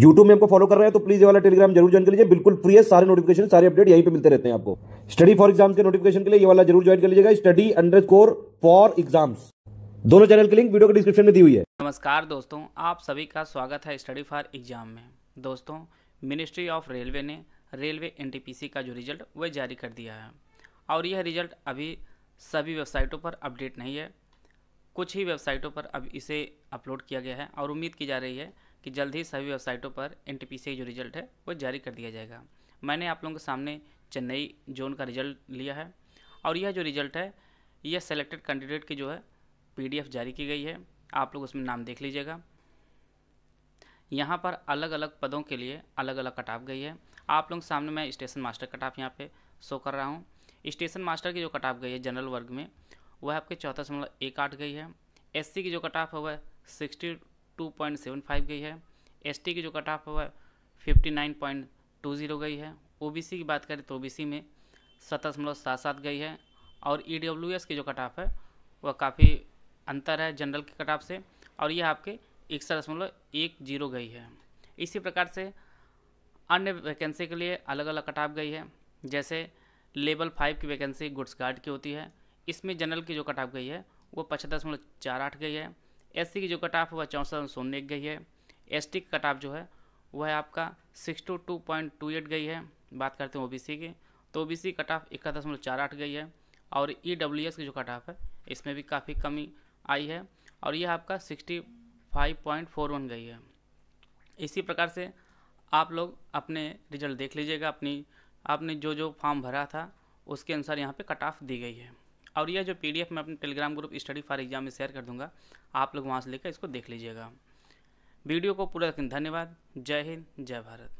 YouTube में आपको follow कर रहे हैं तो प्लीज ये वाला टेलीग्राम जरूर ज्वाइन कर लीजिए बिल्कुल फ्री है सारे नोटिफिकेशन सारे अपडेट यहीं पे मिलते रहते हैं आपको स्टडी फॉर एग्जाम्स के नोटिफिकेशन के लिए ये वाला जरूर ज्वाइन कर लीजिएगा study under score for exams दोनों चैनल की लिंक वीडियो के डिस्क्रिप्शन में दी हुई है नमस्कार दोस्तों आप सभी का स्वागत है स्टडी फॉर एग्जाम में दोस्तों मिनिस्ट्री ऑफ रेलवे ने रेलवे एन का जो रिजल्ट वह जारी कर दिया है और यह रिजल्ट अभी सभी वेबसाइटों पर अपडेट नहीं है कुछ ही वेबसाइटों पर अब इसे अपलोड किया गया है और उम्मीद की जा रही है कि जल्द ही सभी वेबसाइटों पर एन सी जो रिज़ल्ट है वो जारी कर दिया जाएगा मैंने आप लोगों के सामने चेन्नई जोन का रिज़ल्ट लिया है और यह जो रिज़ल्ट है यह सेलेक्टेड कैंडिडेट की जो है पीडीएफ जारी की गई है आप लोग उसमें नाम देख लीजिएगा यहाँ पर अलग अलग पदों के लिए अलग अलग कटाप गई है आप लोग सामने मैं स्टेशन मास्टर कटाफ यहाँ पे शो कर रहा हूँ स्टेशन मास्टर की जो कटाफ गई है जनरल वर्ग में वह आपके चौथा दशमलव एक आठ गई है एससी की जो कटाफ है वह sixty two point seven five गई है एस की जो कट ऑफ है fifty nine point two zero गई है ओ की बात करें तो ओ में सत्तर दशमलव सात सात गई है और ई e की जो कट ऑफ है वह काफ़ी अंतर है जनरल की कट ऑफ से और यह आपके इकसठ दशमलव एक जीरो गई है इसी प्रकार से अन्य वैकेंसी के लिए अलग अलग कट ऑफ गई है जैसे लेवल फाइव की वैकेंसी गुड्स गार्ड की होती है इसमें जनरल की जो कट ऑफ गई है वो पचहत्तर दशमलव चार आठ गई है एस की जो कट ऑफ वह चौंसठ शून्य गई है एस टी की कट ऑफ जो है वह आपका six two two point two eight गई है बात करते हैं ओबीसी की तो ओबीसी कट ऑफ इक्का दशमलव चार आठ गई है और ई डब्ल्यू एस की जो कट ऑफ है इसमें भी काफ़ी कमी आई है और यह आपका sixty five point four one गई है इसी प्रकार से आप लोग अपने रिजल्ट देख लीजिएगा अपनी आपने जो जो फॉर्म भरा था उसके अनुसार यहाँ पे कट ऑफ दी गई है और यह जो पी डी एफ मैं अपने Telegram group study for exam में शेयर कर दूंगा आप लोग वहाँ से लेकर इसको देख लीजिएगा वीडियो को पूरा धन्यवाद जय हिंद जय भारत